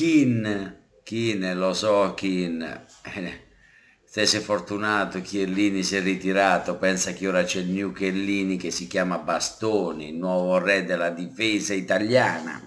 Kin, Kin, lo so Kin, eh, se sei fortunato Chiellini si è ritirato, pensa che ora c'è il new Chiellini che si chiama Bastoni, il nuovo re della difesa italiana.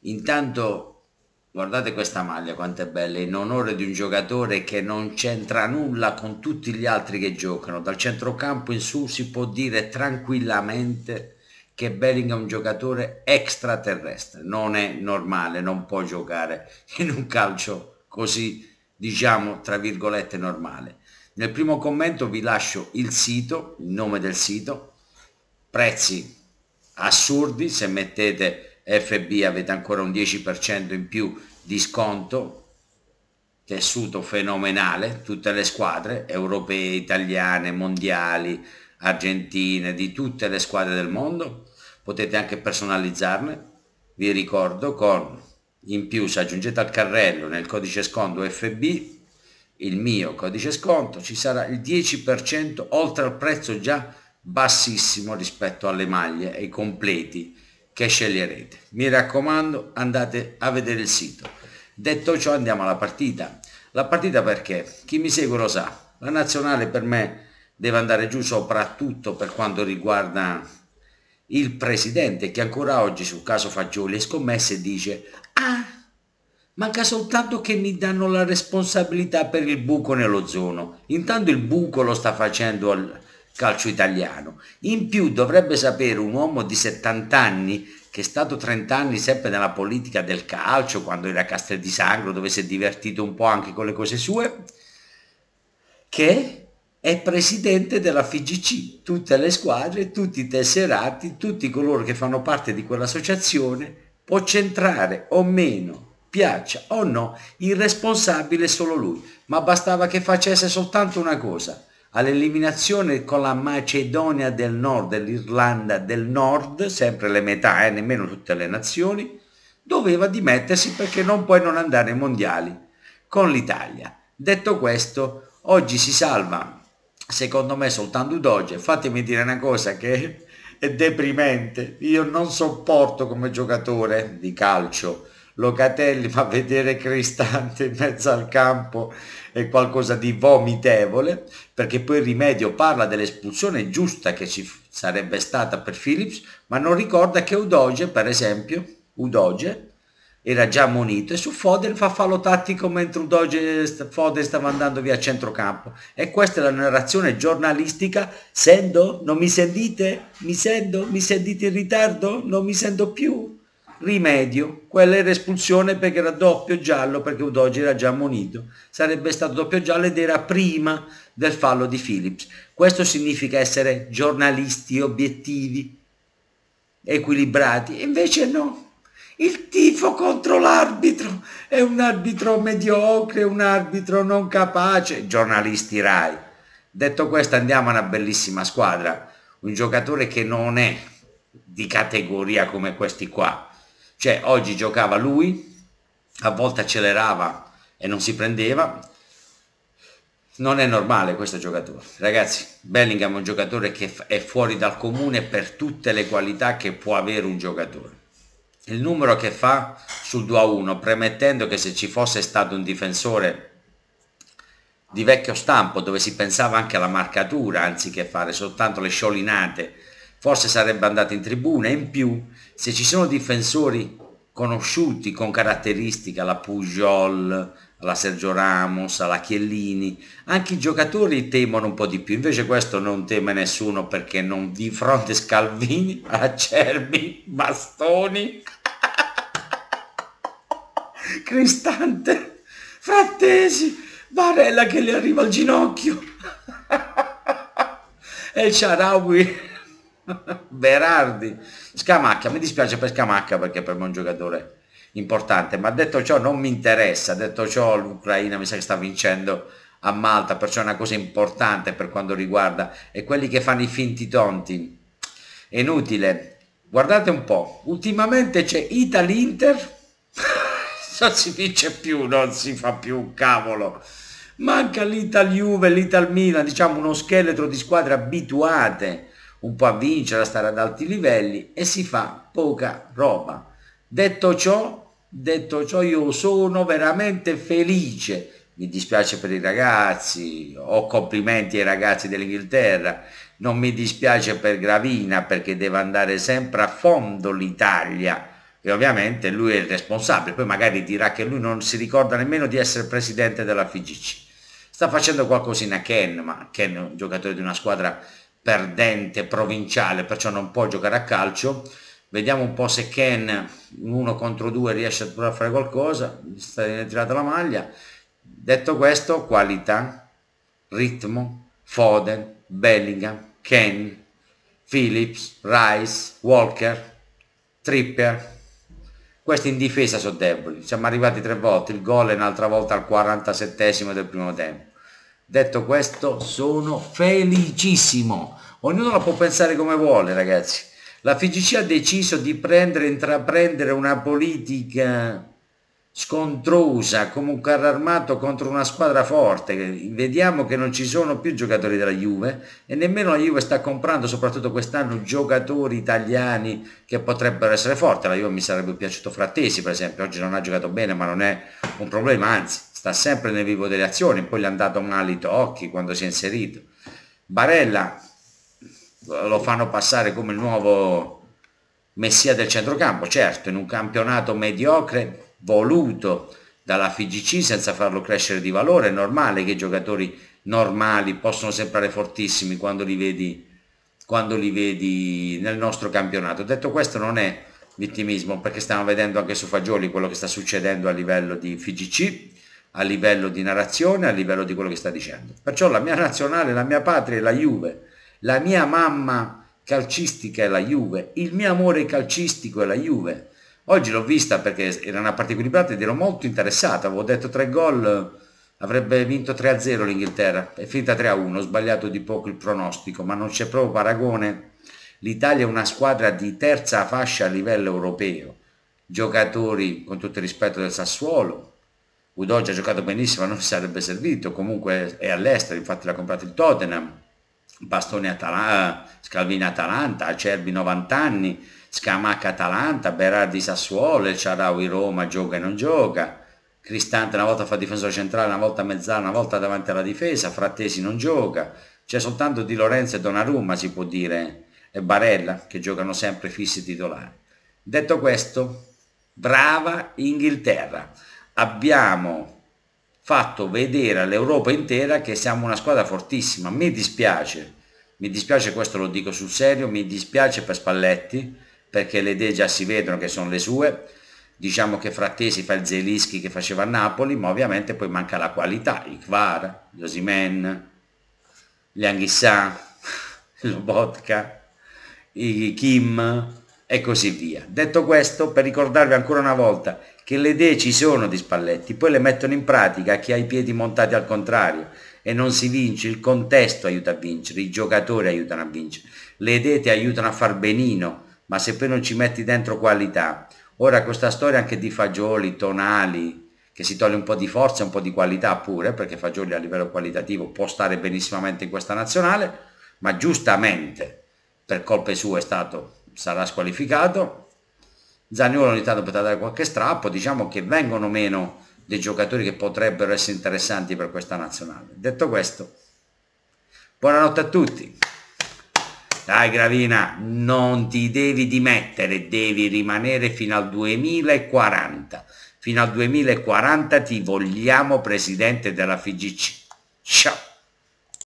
Intanto guardate questa maglia quanto è bella, in onore di un giocatore che non c'entra nulla con tutti gli altri che giocano, dal centrocampo in su si può dire tranquillamente che Belling è un giocatore extraterrestre, non è normale, non può giocare in un calcio così, diciamo, tra virgolette normale. Nel primo commento vi lascio il sito, il nome del sito, prezzi assurdi, se mettete FB avete ancora un 10% in più di sconto, tessuto fenomenale, tutte le squadre europee, italiane, mondiali, argentine, di tutte le squadre del mondo potete anche personalizzarne, vi ricordo con in più se aggiungete al carrello nel codice sconto FB il mio codice sconto ci sarà il 10% oltre al prezzo già bassissimo rispetto alle maglie e ai completi che sceglierete. Mi raccomando andate a vedere il sito. Detto ciò andiamo alla partita. La partita perché? Chi mi segue lo sa. La nazionale per me deve andare giù soprattutto per quanto riguarda il presidente che ancora oggi sul caso Fagioli e scommesse dice ah manca soltanto che mi danno la responsabilità per il buco nello zono intanto il buco lo sta facendo al calcio italiano in più dovrebbe sapere un uomo di 70 anni che è stato 30 anni sempre nella politica del calcio quando era Castel di Sangro dove si è divertito un po' anche con le cose sue che è presidente della FIGC, tutte le squadre, tutti i tesserati, tutti coloro che fanno parte di quell'associazione, può centrare o meno, piaccia o no, il responsabile è solo lui, ma bastava che facesse soltanto una cosa, all'eliminazione con la Macedonia del Nord e l'Irlanda del Nord, sempre le metà e eh, nemmeno tutte le nazioni, doveva dimettersi perché non puoi non andare ai mondiali con l'Italia. Detto questo, oggi si salva secondo me soltanto Doge, fatemi dire una cosa che è deprimente, io non sopporto come giocatore di calcio Locatelli, ma vedere Cristante in mezzo al campo è qualcosa di vomitevole, perché poi il rimedio parla dell'espulsione giusta che ci sarebbe stata per Phillips, ma non ricorda che Udoge, per esempio, Udoge era già ammonito e su Foden fa fallo tattico mentre un Doge Foden stava andando via a centrocampo e questa è la narrazione giornalistica sendo non mi sentite? mi sento? mi sentite in ritardo? non mi sento più rimedio, quella era espulsione perché era doppio giallo perché Udoge era già ammonito sarebbe stato doppio giallo ed era prima del fallo di Philips questo significa essere giornalisti obiettivi equilibrati invece no il tifo contro l'arbitro è un arbitro mediocre, un arbitro non capace, giornalisti Rai. Detto questo andiamo a una bellissima squadra, un giocatore che non è di categoria come questi qua. Cioè oggi giocava lui, a volte accelerava e non si prendeva. Non è normale questo giocatore. Ragazzi, Bellingham è un giocatore che è fuori dal comune per tutte le qualità che può avere un giocatore il numero che fa sul 2 a 1 premettendo che se ci fosse stato un difensore di vecchio stampo dove si pensava anche alla marcatura anziché fare soltanto le sciolinate forse sarebbe andato in tribuna in più se ci sono difensori conosciuti con caratteristiche alla Pujol alla Sergio Ramos, alla Chiellini, anche i giocatori temono un po' di più, invece questo non teme nessuno perché non di fronte Scalvini, Acerbi, Bastoni, Cristante, Frattesi, Barella che le arriva al ginocchio. e il Sharawi, Berardi, Scamacca, mi dispiace per Scamacca perché per me è un giocatore importante, ma detto ciò non mi interessa, detto ciò l'Ucraina mi sa che sta vincendo a Malta, perciò è una cosa importante per quanto riguarda, e quelli che fanno i finti tonti, è inutile, guardate un po', ultimamente c'è Italy-Inter, non si vince più, non si fa più, cavolo. Manca l'Ital Juve, l'Ital Milan, diciamo uno scheletro di squadre abituate un po' a vincere, a stare ad alti livelli e si fa poca roba. Detto ciò, detto ciò io sono veramente felice. Mi dispiace per i ragazzi, ho complimenti ai ragazzi dell'Inghilterra, non mi dispiace per Gravina perché deve andare sempre a fondo l'Italia e ovviamente lui è il responsabile, poi magari dirà che lui non si ricorda nemmeno di essere presidente della FIGC. Sta facendo qualcosina Ken, ma Ken è un giocatore di una squadra perdente, provinciale, perciò non può giocare a calcio. Vediamo un po' se Ken in uno contro due riesce a fare qualcosa, sta tirata la maglia. Detto questo, qualità, ritmo, Foden, Bellingham, Ken, Phillips, Rice, Walker, Tripper, questi in difesa sono deboli, siamo arrivati tre volte, il gol è un'altra volta al 47 del primo tempo. Detto questo sono felicissimo, ognuno la può pensare come vuole ragazzi. La FIGC ha deciso di prendere, intraprendere una politica scontrosa come un carro armato contro una squadra forte. Vediamo che non ci sono più giocatori della Juve e nemmeno la Juve sta comprando, soprattutto quest'anno, giocatori italiani che potrebbero essere forti. La Juve mi sarebbe piaciuto Frattesi, per esempio, oggi non ha giocato bene, ma non è un problema, anzi, sta sempre nel vivo delle azioni, poi gli è andato un alito occhi quando si è inserito. Barella lo fanno passare come il nuovo messia del centrocampo, certo, in un campionato mediocre voluto dalla FIGC senza farlo crescere di valore, è normale che i giocatori normali possono sembrare fortissimi quando li vedi, quando li vedi nel nostro campionato. Detto questo non è vittimismo perché stiamo vedendo anche su Fagioli quello che sta succedendo a livello di FIGC, a livello di narrazione, a livello di quello che sta dicendo. Perciò la mia nazionale, la mia patria è la Juve, la mia mamma calcistica è la Juve, il mio amore calcistico è la Juve, Oggi l'ho vista perché era una parte equilibrata ed ero molto interessata, avevo detto tre gol, avrebbe vinto 3-0 l'Inghilterra, è finita 3-1, ho sbagliato di poco il pronostico, ma non c'è proprio paragone. L'Italia è una squadra di terza fascia a livello europeo, giocatori con tutto il rispetto del Sassuolo, Udoge ha giocato benissimo, non sarebbe servito, comunque è all'estero, infatti l'ha comprato il Tottenham, Bastone Atalanta, Scalvini Atalanta, Acerbi 90 anni, Scamacca Atalanta, Berardi Sassuolo, il Ciaraui Roma gioca e non gioca, Cristante una volta fa difensore centrale, una volta mezzala, una volta davanti alla difesa, Frattesi non gioca, c'è soltanto Di Lorenzo e Donnarumma si può dire e Barella che giocano sempre fissi titolari. Detto questo, brava Inghilterra, abbiamo fatto vedere all'Europa intera che siamo una squadra fortissima, mi dispiace, mi dispiace questo lo dico sul serio, mi dispiace per Spalletti, perché le idee già si vedono che sono le sue, diciamo che Frattesi fa il Zelischi che faceva a Napoli, ma ovviamente poi manca la qualità, Ikvar, Josimen, Lianghissà, Lobotka, i Kim e così via. Detto questo, per ricordarvi ancora una volta che le idee ci sono di Spalletti, poi le mettono in pratica chi ha i piedi montati al contrario e non si vince, il contesto aiuta a vincere, i giocatori aiutano a vincere, le idee ti aiutano a far benino, ma se poi non ci metti dentro qualità. Ora questa storia anche di fagioli, tonali, che si toglie un po' di forza un po' di qualità pure, perché fagioli a livello qualitativo può stare benissimamente in questa nazionale, ma giustamente per colpe sue è stato, sarà squalificato. Zaniolo ogni tanto potrà dare qualche strappo, diciamo che vengono meno dei giocatori che potrebbero essere interessanti per questa nazionale. Detto questo, buonanotte a tutti. Dai Gravina, non ti devi dimettere, devi rimanere fino al 2040. Fino al 2040 ti vogliamo presidente della FIGC. Ciao.